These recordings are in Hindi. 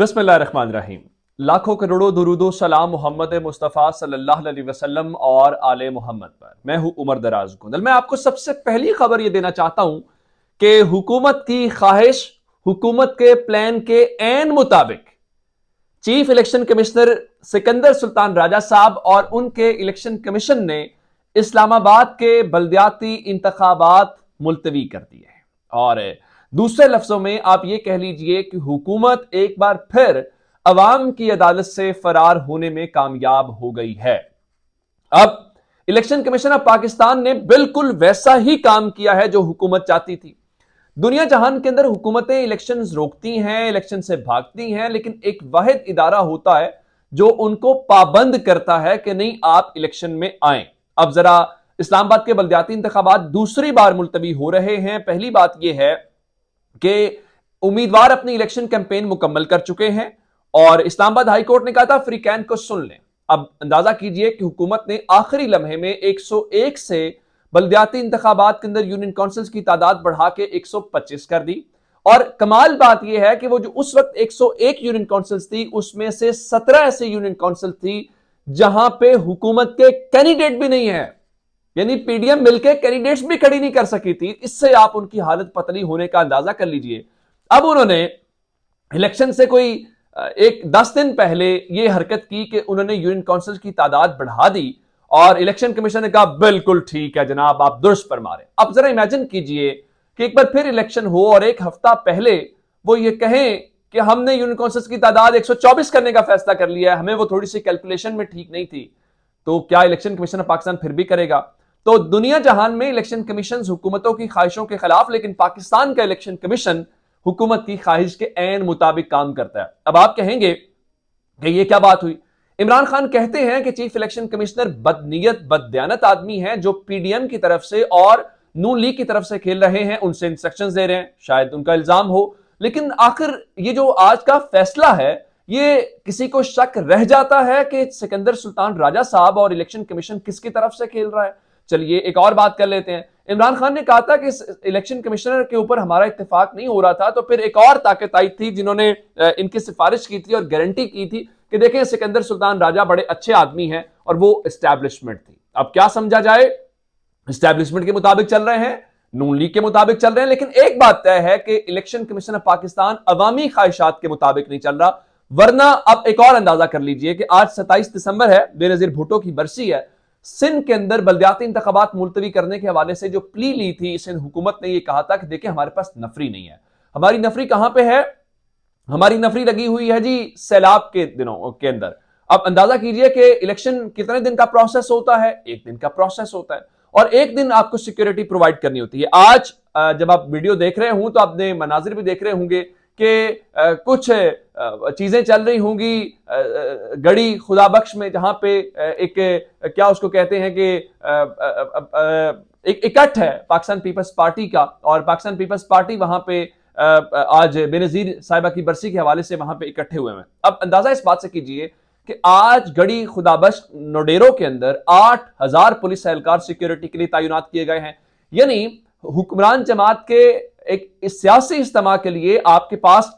बिस्मिल्लाहिर्रहमानिर्रहीम लाखों करोड़ों दुरुदो सलाम मोहम्मद मुस्तफ़ा सल्लल्लाहु अलैहि वसल्लम और आले मोहम्मद पर मैं हूं उमर दराज गुंदल मैं आपको सबसे पहली खबर ये देना चाहता हूं कि हुकूमत की ख्वाहिश हुकूमत के प्लान के एन मुताबिक chief election commissioner Sikandar Sultan Raja साहब और उनके इलेक्शन कमीशन ने इस्लामाबाद के बलदयाती इंतबात मुलतवी कर दिए और दूसरे लफ्जों में आप ये कह लीजिए कि हुकूमत एक बार फिर अवाम की अदालत से फरार होने में कामयाब हो गई है अब इलेक्शन कमीशन ऑफ पाकिस्तान ने बिल्कुल वैसा ही काम किया है जो हुकूमत चाहती थी दुनिया जहान के अंदर हुकूमतें इलेक्शन रोकती हैं इलेक्शन से भागती हैं लेकिन एक वाहिद इदारा होता है जो उनको पाबंद करता है कि नहीं आप इलेक्शन में आए अब जरा इस्लामाबाद के बलदियाती इंतबात दूसरी बार मुलतवी हो रहे हैं पहली बात यह है कि उम्मीदवार अपनी इलेक्शन कैंपेन मुकम्मल कर चुके हैं और इस्लामाबाद हाईकोर्ट ने कहा था फ्री कैन को सुन लें अब अंदाजा कीजिए कि हुकूमत ने आखिरी लम्हे में 101 से बलदियाती इंतबात के अंदर यूनियन काउंसिल्स की तादाद बढ़ा के 125 कर दी और कमाल बात यह है कि वो जो उस वक्त 101 यूनियन काउंसिल्स थी उसमें से 17 ऐसे यूनियन काउंसिल थी जहां पे हुकूमत के कैंडिडेट भी नहीं है यानी पीडीएम मिलकर कैंडिडेट्स भी खड़ी नहीं कर सकी थी इससे आप उनकी हालत पतली होने का अंदाजा कर लीजिए अब उन्होंने इलेक्शन से कोई एक दस दिन पहले यह हरकत की कि उन्होंने यूनियन काउंसिल की तादाद बढ़ा दी और इलेक्शन कमीशन ने कहा बिल्कुल ठीक है जनाब आप दुरुस्त पर मारे अब जरा इमेजिन कीजिए कि एक बार फिर इलेक्शन हो और एक हफ्ता पहले वो ये कहें कि हमने यूनियन काउंसिल्स की तादाद 124 करने का फैसला कर लिया है हमें वो थोड़ी सी कैलकुलेशन में ठीक नहीं थी तो क्या इलेक्शन कमीशन ऑफ पाकिस्तान फिर भी करेगा तो दुनिया जहान में इलेक्शन कमीशन हुकूमतों की ख्वाहिशों के खिलाफ लेकिन पाकिस्तान का इलेक्शन कमीशन हुकूमत की ख्वाहिश के एन मुताबिक काम करता है अब आप कहेंगे कि ये क्या बात हुई इमरान खान कहते हैं कि चीफ इलेक्शन कमिश्नर बदनीयत बदयानत आदमी है जो पीडीएम की तरफ से और नू लीग की तरफ से खेल रहे हैं उनसे इंस्ट्रक्शन दे रहे हैं शायद उनका इल्जाम हो लेकिन आखिर ये जो आज का फैसला है ये किसी को शक रह जाता है कि सिकंदर सुल्तान राजा साहब और इलेक्शन कमीशन किसकी तरफ से खेल रहा है चलिए एक और बात कर लेते हैं इमरान खान ने कहा था कि इस इलेक्शन कमिश्नर के ऊपर हमारा इतफाक नहीं हो रहा था तो फिर एक और ताकत आई थी जिन्होंने इनकी सिफारिश की थी और गारंटी की थी कि देखें सिकंदर सुल्तान राजा बड़े अच्छे आदमी हैं और वो इस्टेब्लिशमेंट थी अब क्या समझा जाए इस्टेब्लिशमेंट के मुताबिक चल रहे हैं नून लीग के मुताबिक चल रहे हैं लेकिन एक बात तय है कि इलेक्शन कमीशन ऑफ पाकिस्तान अवामी ख्वाहिशात के मुताबिक नहीं चल रहा वरना अब एक और अंदाजा कर लीजिए कि आज 27 दिसंबर है बेनजीर भुट्टो की बरसी है सिंध के अंदर बलदियाती इंतबात मुलतवी करने के हवाले से जो प्ली ली थी सिंध हुकूमत ने यह कहा था कि देखिए हमारे पास नफरी नहीं है हमारी नफरी कहां पर है हमारी नफरी लगी हुई है जी सैलाब के दिनों के अंदर अब अंदाजा कीजिए कि इलेक्शन कितने दिन का प्रोसेस होता है एक दिन का प्रोसेस होता है और एक दिन आपको सिक्योरिटी प्रोवाइड करनी होती है आज जब आप वीडियो देख रहे हो तो आपने मनाजिर भी देख रहे होंगे कि कुछ चीज़ें चल रही होंगी गड़ी खुदा बख्श में जहां पे एक क्या उसको कहते हैं कि एक इकट्ठ है पाकिस्तान पीपल्स पार्टी का और पाकिस्तान पीपल्स पार्टी वहां पे आज बेनज़ीर साहिबा की बरसी के हवाले से वहां पे इकट्ठे हुए हैं अब अंदाज़ा इस बात से कीजिए कि आज गड़ी खुदाबश नोडेरो के अंदर आठ हजार पुलिस एहलकार सिक्योरिटी के लिए तैनात किए गए हैं यानी हुक्मरान जमात के एक सियासी इज्तम के लिए आपके पास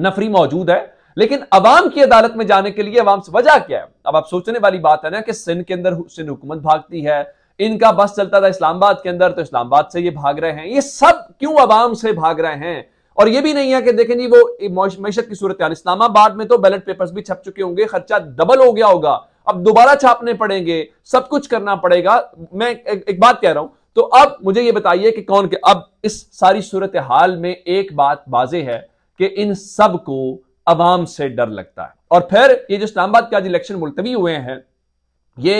नफरी मौजूद है लेकिन अवाम की अदालत में जाने के लिए अवाम से वजह क्या है अब आप सोचने वाली बात है ना कि सिंध के अंदर सिंध हुकूमत भागती है इनका बस चलता था इस्लामाबाद के अंदर तो इस्लामाबाद से ये भाग रहे हैं ये सब क्यों अवाम से भाग रहे हैं और ये भी नहीं है कि देखें जी वो मैशत की सूरत इस्लामाबाद में तो बैलेट पेपर्स भी छप चुके होंगे खर्चा डबल हो गया होगा अब दोबारा छापने पड़ेंगे सब कुछ करना पड़ेगा मैं एक बात कह रहा हूं तो अब मुझे ये बताइए कि कौन के अब इस सारी सूरत हाल में एक बात वाजे है कि इन सब को अवाम से डर लगता है और फिर ये जो इस्लामाबाद के आज इलेक्शन मुलतवी हुए हैं ये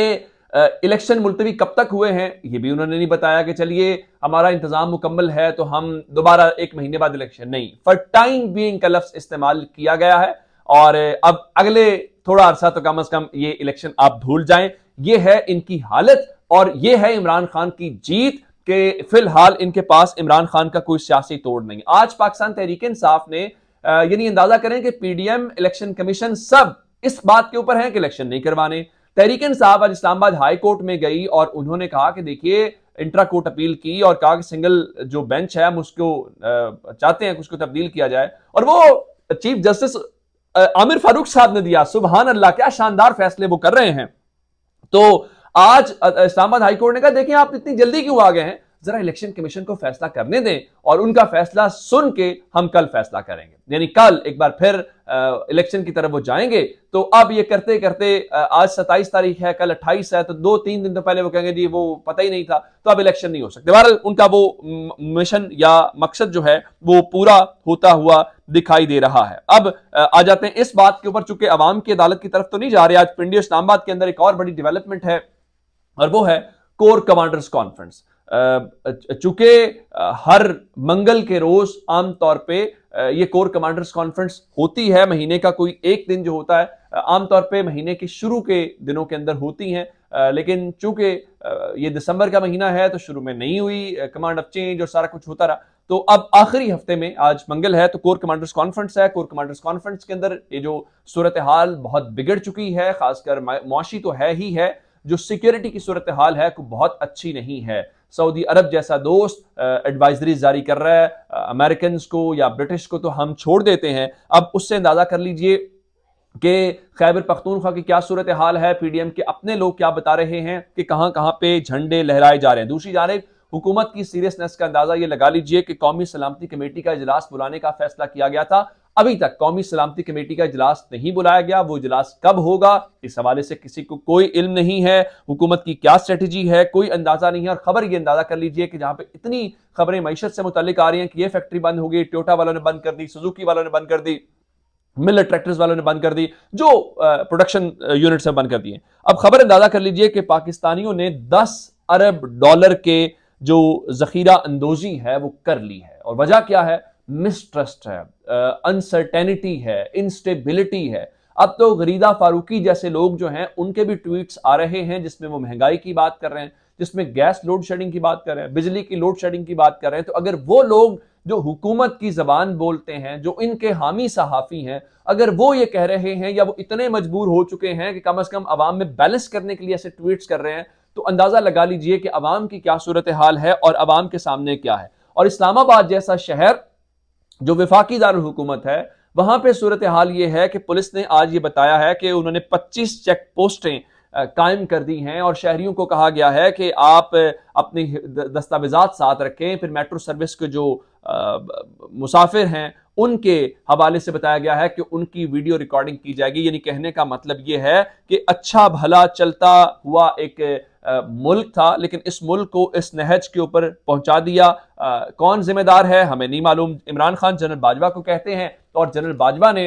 इलेक्शन मुलतवी कब तक हुए हैं ये भी उन्होंने नहीं बताया कि चलिए हमारा इंतजाम मुकम्मल है तो हम दोबारा एक महीने बाद इलेक्शन नहीं फॉर टाइम बींग का लफ्स इस्तेमाल किया गया है और अब अगले थोड़ा अरसा तो कम अज कम ये इलेक्शन आप भूल जाएं ये है इनकी हालत और ये है इमरान खान की जीत के फिलहाल इनके पास इमरान खान का कोई सियासी तोड़ नहीं आज पाकिस्तान तहरीक इंसाफ ने यानी अंदाजा करें कि पीडीएम इलेक्शन कमीशन सब इस बात के ऊपर है कि इलेक्शन नहीं करवाने तहरीक इंसाफ आज इस्लामाबाद हाई कोर्ट में गई और उन्होंने कहा कि देखिए इंट्रा कोर्ट अपील की और कहा कि सिंगल जो बेंच है हम उसको चाहते हैं उसको तब्दील किया जाए और वो चीफ जस्टिस आमिर फारूक साहब ने दिया सुबहान अल्लाह क्या शानदार फैसले वो कर रहे हैं तो आज इस्लामाबाद हाईकोर्ट ने कहा देखें आप इतनी जल्दी क्यों आ गए हैं जरा इलेक्शन कमीशन को फैसला करने दें और उनका फैसला सुन के हम कल फैसला करेंगे यानी कल एक बार फिर इलेक्शन की तरफ वो जाएंगे तो अब ये करते करते आज सत्ताईस तारीख है कल अट्ठाईस है तो दो तीन दिन तो पहले वो कहेंगे जी वो पता ही नहीं था तो अब इलेक्शन नहीं हो सकते बहरहाल उनका वो मिशन या मकसद जो है वो पूरा होता हुआ दिखाई दे रहा है अब आ जाते हैं इस बात के ऊपर चूंकि अवाम की अदालत की तरफ तो नहीं जा रहे आज पिंडी इस्लामाबाद के अंदर एक और बड़ी डेवलपमेंट है और वो है कोर कमांडर्स कॉन्फ्रेंस चूंकि हर मंगल के रोज आमतौर पे ये कोर कमांडर्स कॉन्फ्रेंस होती है महीने का कोई एक दिन जो होता है आमतौर पे महीने के शुरू के दिनों के अंदर होती हैं लेकिन चूंकि ये दिसंबर का महीना है तो शुरू में नहीं हुई कमांड ऑफ चेंज और सारा कुछ होता रहा तो अब आखिरी हफ्ते में आज मंगल है तो कोर कमांडर्स कॉन्फ्रेंस है कोर कमांडर्स कॉन्फ्रेंस के अंदर ये जो सूरत हाल बहुत बिगड़ चुकी है खासकर मुआशी तो है ही है जो सिक्योरिटी की सूरत हाल है को बहुत अच्छी नहीं है सऊदी अरब जैसा दोस्त एडवाइजरी जारी कर रहा है अमेरिकन को या ब्रिटिश को तो हम छोड़ देते हैं अब उससे अंदाज़ा कर लीजिए कि खैबर पख्तूनख्वा की क्या सूरत हाल है पीडीएम के अपने लोग क्या बता रहे हैं कि कहाँ कहाँ पे झंडे लहराए जा रहे हैं दूसरी जानब हुकूमत की सीरियसनेस का अंदाजा ये लगा लीजिए कि कौमी सलामती कमेटी का इजलास बुलाने का फैसला किया गया था अभी तक कौमी सलामती कमेटी का इजलास नहीं बुलाया गया वो इजलास कब होगा इस हवाले से किसी को कोई इल्म नहीं है हुकूमत की क्या स्ट्रेटजी है कोई अंदाजा नहीं है और खबर ये अंदाजा कर लीजिए कि जहां पे इतनी खबरें मीशत से मुतल आ रही हैं कि ये फैक्ट्री बंद हो गई टोटा वालों ने बंद कर दी सुजुकी वालों ने बंद कर दी मिल ट्रैक्टर्स वालों ने बंद कर दी जो प्रोडक्शन यूनिट्स हैं बंद कर दिए अब खबर अंदाजा कर लीजिए कि पाकिस्तानियों ने दस अरब डॉलर के जो ज़ख़ीरा अंदोजी है वो कर ली है और वजह क्या है मिसट्रस्ट है अनसर्टेनिटी है इंस्टेबिलिटी है अब तो गरीदा फारूकी जैसे लोग जो हैं उनके भी ट्वीट्स आ रहे हैं जिसमें वो महंगाई की बात कर रहे हैं जिसमें गैस लोड शेडिंग की बात कर रहे हैं बिजली की लोड शेडिंग की बात कर रहे हैं तो अगर वो लोग जो हुकूमत की जबान बोलते हैं जो इनके हामी सहाफ़ी हैं अगर वो ये कह रहे हैं या वो इतने मजबूर हो चुके हैं कि कम अज़ कम आवाम में बैलेंस करने के लिए ऐसे ट्वीट कर रहे हैं तो अंदाज़ा लगा लीजिए कि अवाम की क्या सूरत हाल है और अवाम के सामने क्या है और इस्लामाबाद जैसा शहर जो विफाकी दारकूमत है वहां पर सूरत हाल ये है कि पुलिस ने आज ये बताया है कि उन्होंने पच्चीस चेक पोस्टें कायम कर दी हैं और शहरियों को कहा गया है कि आप अपनी दस्तावेजा साथ रखें फिर मेट्रो सर्विस के जो आ, मुसाफिर हैं उनके हवाले से बताया गया है कि उनकी वीडियो रिकॉर्डिंग की जाएगी यानी कहने का मतलब यह है कि अच्छा भला चलता हुआ एक मुल्क था लेकिन इस मुल्क को इस नहज के ऊपर पहुंचा दिया आ, कौन जिम्मेदार है हमें नहीं मालूम इमरान खान जनरल बाजवा को कहते हैं और जनरल बाजवा ने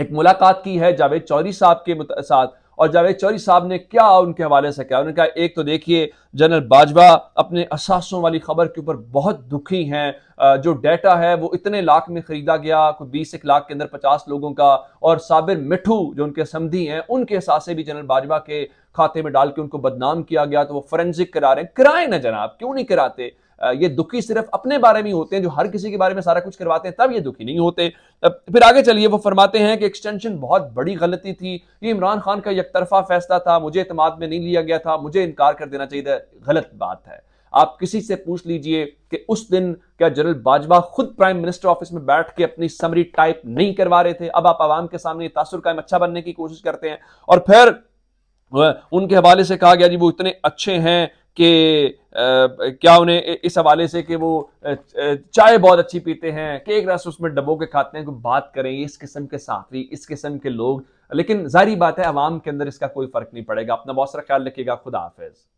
एक मुलाकात की है जावेद चौधरी साहब के साथ और जावेद चौरी साहब ने क्या उनके हवाले से कहा उन्होंने कहा एक तो देखिए जनरल बाजवा अपने असासों वाली खबर के ऊपर बहुत दुखी हैं जो डेटा है वो इतने लाख में खरीदा गया कोई बीस एक लाख के अंदर पचास लोगों का और साबिर मिठू जो उनके समधी हैं उनके असासे भी जनरल बाजवा के खाते में डाल के उनको बदनाम किया गया तो वो फॉरेंसिक करा रहे हैं कराए ना जनाब क्यों नहीं कराते ये दुखी सिर्फ अपने बारे में होते हैं जो हर किसी के बारे में सारा कुछ करवाते हैं तब ये दुखी नहीं होते फिर आगे चलिए वो फरमाते हैं कि एक्सटेंशन बहुत बड़ी गलती थी ये इमरान खान का एक तरफा फैसला था मुझे इतमाद में नहीं लिया गया था मुझे इनकार कर देना चाहिए था गलत बात है आप किसी से पूछ लीजिए कि उस दिन क्या जनरल बाजवा खुद प्राइम मिनिस्टर ऑफिस में बैठ के अपनी समरी टाइप नहीं करवा रहे थे अब आप आवाम के सामने तासुर कायम अच्छा बनने की कोशिश करते हैं और फिर उनके हवाले से कहा गया जी वो इतने अच्छे हैं कि क्या उन्हें इस हवाले से कि वो चाय बहुत अच्छी पीते हैं एक रस उसमें डबो के खाते हैं कोई बात करें इस किस्म के साथी इस किस्म के लोग लेकिन जारी बात है आवाम के अंदर इसका कोई फर्क नहीं पड़ेगा अपना बहुत सारा ख्याल रखिएगा खुदा हाफिज़